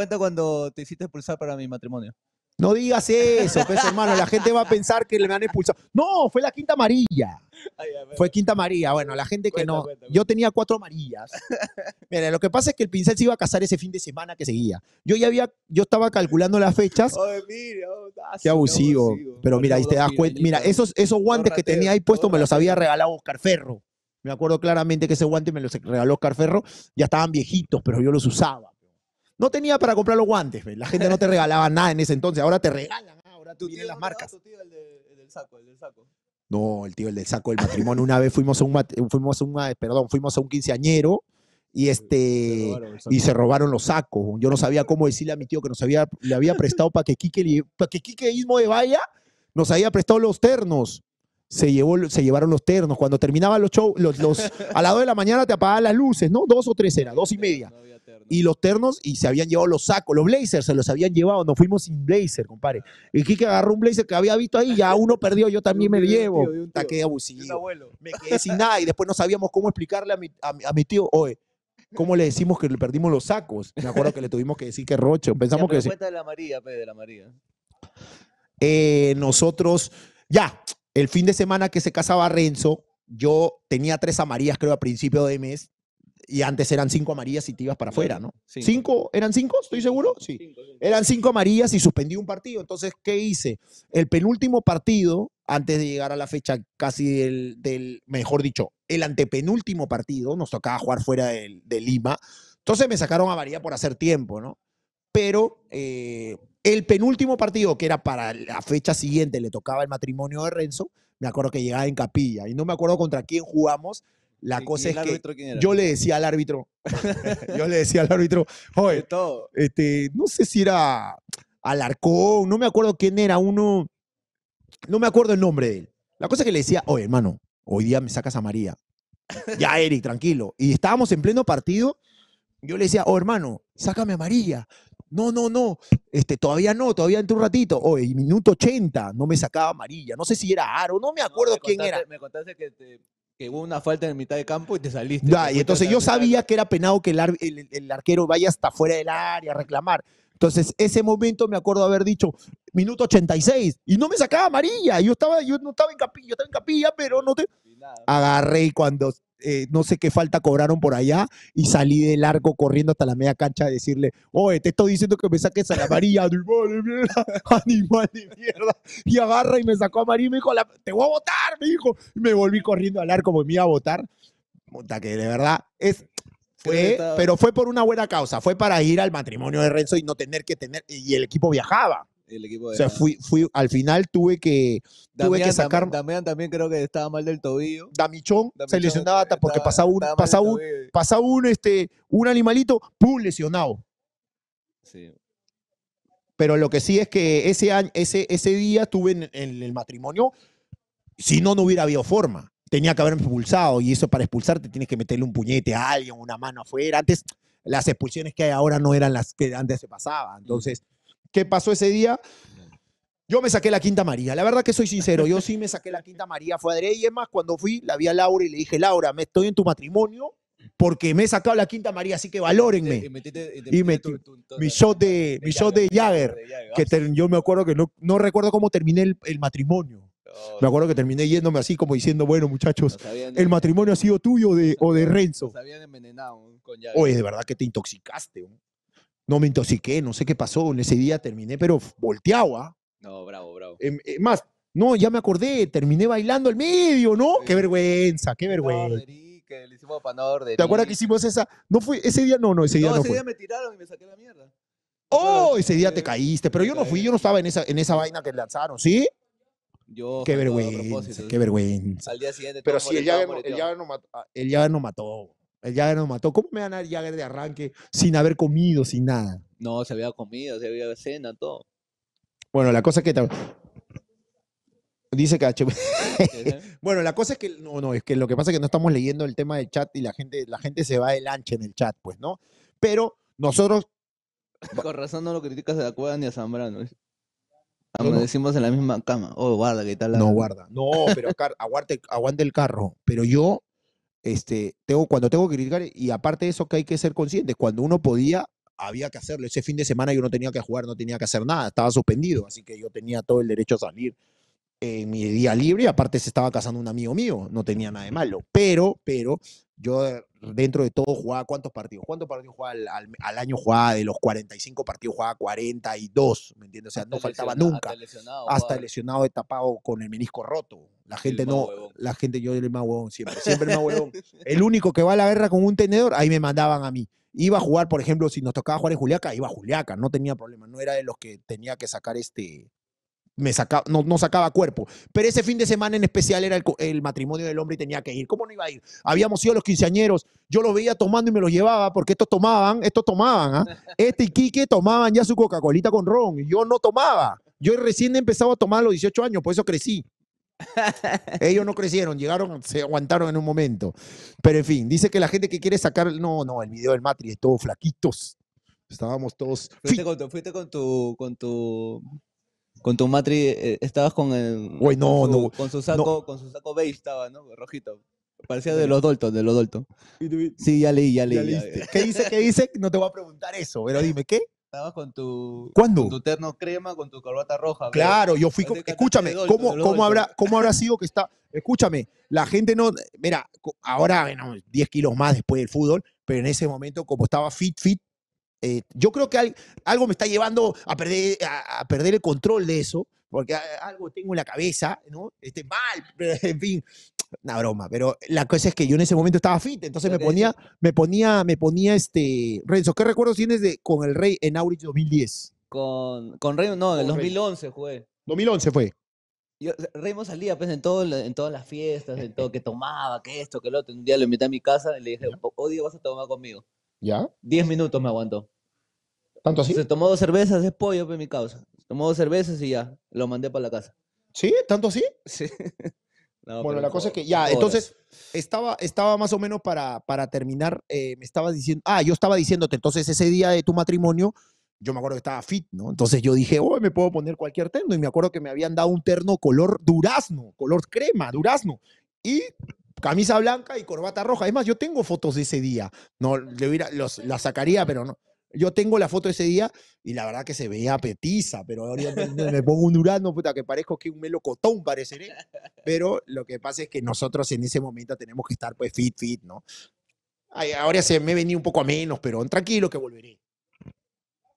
cuenta cuando te hiciste expulsar para mi matrimonio. No digas eso, pues, hermano. La gente va a pensar que le han expulsado. No, fue la quinta amarilla. fue quinta María, Bueno, la gente que no. yo tenía cuatro amarillas. Mira, lo que pasa es que el pincel se iba a casar ese fin de semana que seguía. Yo ya había, yo estaba calculando las fechas. Oh, qué, ah, abusivo. Oh, pero mira, ahí te das cuenta. Mira, esos, esos guantes que tenía ahí puestos me los había regalado Oscar Ferro. Me acuerdo claramente que ese guante me los regaló Oscar Ferro. Ya estaban viejitos, pero yo los usaba. No tenía para comprar los guantes, la gente no te regalaba nada en ese entonces, ahora te regalan, ah, ahora tú tienes las marcas. Tu tío, el, el del saco, del saco. No, el tío, el del saco del matrimonio. Una vez fuimos a un, fuimos a eh, fuimos a un quinceañero y este se y se robaron los sacos. Yo no sabía cómo decirle a mi tío que nos había, le había prestado para que Quique, para que de Valla nos había prestado los ternos se, llevó, se llevaron los ternos. Cuando terminaban los shows, los, a las 2 de la mañana te apagaban las luces, ¿no? Dos o tres era, dos y media. Y los ternos, y se habían llevado los sacos, los blazers se los habían llevado, nos fuimos sin blazer, compadre. Y Kike agarró un blazer que había visto ahí, ya uno perdió, yo también me llevo. Un de abusivo. Me quedé sin nada y después no sabíamos cómo explicarle a mi, a, tío, oye, ¿Cómo le decimos que le perdimos los sacos? Me acuerdo que le tuvimos que decir que Rocho. Pensamos que. Eh, nosotros. Ya, el fin de semana que se casaba Renzo, yo tenía tres amarillas, creo, a principio de mes. Y antes eran cinco amarillas y te ibas para afuera, ¿no? Cinco. ¿Eran cinco? ¿Estoy seguro? Sí. Eran cinco amarillas y suspendí un partido. Entonces, ¿qué hice? El penúltimo partido, antes de llegar a la fecha casi del, mejor dicho, el antepenúltimo partido, nos tocaba jugar fuera de, Lima. Entonces me sacaron a amarilla por hacer tiempo, ¿no? Pero eh, el penúltimo partido, que era para la fecha siguiente, le tocaba el matrimonio de Renzo, me acuerdo que llegaba en capilla y no me acuerdo contra quién jugamos. La cosa es que yo le decía al árbitro, yo le decía al árbitro, oye, Este, no sé si era Alarcón, no me acuerdo quién era, uno, no me acuerdo el nombre de él. La cosa es que le decía, oye, hermano, hoy día me sacas a María. Ya, Eric, tranquilo. Y estábamos en pleno partido. Yo le decía, o oh, hermano, sácame a María, no, no, no, este, todavía no, todavía entró un ratito. Oye, minuto 80, no me sacaba amarilla. No sé si era Aro, no me acuerdo quién era. Me contaste que, hubo una falta en mitad de campo y te saliste. y entonces yo sabía que era penado que el, arquero vaya hasta fuera del área a reclamar. Entonces, ese momento me acuerdo haber dicho, minuto 86, y no me sacaba amarilla. Yo estaba, yo no estaba en capilla, yo estaba en capilla, pero no te. Agarré y cuando eh, no sé qué falta cobraron por allá y salí del arco corriendo hasta la media cancha a decirle, oye, te estoy diciendo que me saques a la María, animal de mierda, animal de mierda. Y agarra y me sacó a María y me dijo, te voy a votar, me dijo. Y me volví corriendo al arco como me iba a votar. monta que de verdad es... Fue, pero fue por una buena causa, fue para ir al matrimonio de Renzo y no tener que tener, y el equipo viajaba. O sea, fui, fui, al final tuve que, sacarme. tuve que sacar. también creo que estaba mal del tobillo. Damichón, se lesionaba porque pasaba un, un, este, un animalito, ¡pum! lesionado. Sí. Pero lo que sí es que ese, año, ese, ese día tuve en, el matrimonio, si no, no hubiera habido forma tenía que haberme expulsado y eso para expulsarte tienes que meterle un puñete a alguien, una mano afuera. Antes las expulsiones que hay ahora no eran las que antes se pasaban. Mm. Entonces, qué pasó ese día. Yo me saqué la quinta María. La verdad que soy sincero, yo sí me saqué la quinta María. Fue Adré y es más, cuando fui, la vi a Laura y le dije, Laura, me estoy en tu matrimonio porque me he sacado la quinta María, así que valórenme. Y, mi shot de, Jagger, que ah, yo me acuerdo que no, no recuerdo cómo terminé el, matrimonio. Oh, me acuerdo que terminé yéndome así como diciendo, bueno muchachos, el matrimonio ha sido tuyo de, o de Renzo. Se habían envenenado con Oye, de verdad que te intoxicaste. ¿no? No me intoxiqué, no sé qué pasó. En ese día terminé, pero volteaba. ¿ah? No, bravo, bravo. Em, eh, más, no, ya me acordé, terminé bailando al medio, ¿no? Qué vergüenza, qué vergüenza. le hicimos panador de ¿Te acuerdas que hicimos esa? No fui, ese día, no, no, ese día no. ese día me tiraron y me saqué la mierda. Oh, ese día te eh, caíste, pero yo no fui, yo no estaba en esa, en esa vaina que lanzaron, ¿sí? Yo, qué vergüenza, qué vergüenza. Al día siguiente. Pero sí, ah, el llave, no, mató, el Jagger nos mató. ¿Cómo me van a dar Jagger de arranque sin haber comido, sin nada? No, se había comido, se había cena, todo. Bueno, la cosa es que Dice que bueno, la cosa es que no, no, es que lo que pasa es que no estamos leyendo el tema del chat y la gente, la gente se va de lancha en el chat, pues, ¿no? Pero nosotros. Con razón no lo criticas de la cueva ni a Zambrano. decimos en la misma cama. Oh, guarda, ¿qué tal? La... No, guarda. No, pero aguante, aguante el carro. Pero yo este, tengo, cuando tengo que criticar, y aparte de eso que hay que ser conscientes, cuando uno podía, había que hacerlo. Ese fin de semana yo no tenía que jugar, no tenía que hacer nada, estaba suspendido, así que yo tenía todo el derecho a salir en mi día libre, aparte se estaba casando un amigo mío, no tenía nada de malo, pero, pero yo eh, dentro de todo jugaba cuántos partidos, cuántos partidos jugaba al, año jugaba, de los 45 partidos jugaba 42, ¿me entiendes? O sea, no faltaba nunca. Hasta lesionado, lesionado de tapado con el menisco roto. La gente no, la gente yo el más huevón siempre, siempre el más huevón. El único que va a la guerra con un tenedor, ahí me mandaban a mí. Iba a jugar, por ejemplo, si nos tocaba jugar en Juliaca, iba a Juliaca, no tenía problema, no era de los que tenía que sacar este me no, sacaba cuerpo. Pero ese fin de semana en especial era el, matrimonio del hombre y tenía que ir. ¿Cómo no iba a ir? Habíamos sido los quinceañeros, yo los veía tomando y me los llevaba porque estos tomaban, estos tomaban, ¿ah? Este y Quique tomaban ya su Coca-Colita con ron y yo no tomaba. Yo recién he empezado a tomar a los 18 años, por eso crecí. Ellos no crecieron, llegaron, se aguantaron en un momento. Pero en fin, dice que la gente que quiere sacar, no, no, el video del Matri todos flaquitos. Estábamos todos. Fuiste, con tu con tu matri, eh, eh, estabas con el. no, con su, saco, con su saco beige estaba, ¿no? Rojito. Parecía de los Dolton, de los Dolton. Sí, ya leí, ya leí. ¿Qué dice? ¿Qué dice? No te voy a preguntar eso, pero dime, ¿qué? Estabas con tu. ¿Cuándo? Con tu terno crema, con tu corbata roja. Claro, yo fui. Con, escúchame, ¿cómo, habrá, ¿cómo habrá sido que está.? Escúchame, la gente no. Mira, ahora, bueno, 10 kilos más después del fútbol, pero en ese momento, como estaba fit, fit, eh, yo creo que algo me está llevando a perder, a, perder el control de eso, porque eh, algo tengo en la cabeza, ¿no? Este, mal, en fin, una broma, pero la cosa es que yo en ese momento estaba fit, entonces me ponía, me ponía, me ponía este, Renzo, ¿qué recuerdos tienes de, con el Rey en Aurich 2010? Con, con Rey, no, en el 2011 2011 fue. Yo, Remo salía pues en, todo, en todas las fiestas, en todo, que tomaba, que esto, que lo otro. Un día lo invité a mi casa y le dije, Odio, vas a tomar conmigo. ¿Ya? Diez minutos me aguantó. ¿Tanto así? Se tomó dos cervezas, es pollo, por pues, mi causa. Se tomó dos cervezas y ya, lo mandé para la casa. ¿Sí? ¿Tanto así? Sí. bueno, la cosa es que ya, entonces estaba, estaba más o menos para, para terminar, eh, me estabas diciendo, ah, yo estaba diciéndote, entonces ese día de tu matrimonio, yo me acuerdo que estaba fit, ¿no? Entonces yo dije, hoy me puedo poner cualquier terno. Y me acuerdo que me habían dado un terno color durazno, color crema, durazno. Y camisa blanca y corbata roja. Es más, yo tengo fotos de ese día. No, le hubiera, los, sacaría, pero no. Yo tengo la foto de ese día y la verdad que se veía petiza, pero ahora me, pongo un urano, puta, que parezco que un melocotón pareceré. Pero lo que pasa es que nosotros en ese momento tenemos que estar pues fit, fit, ¿no? ahora se me venía un poco a menos, pero tranquilo que volveré.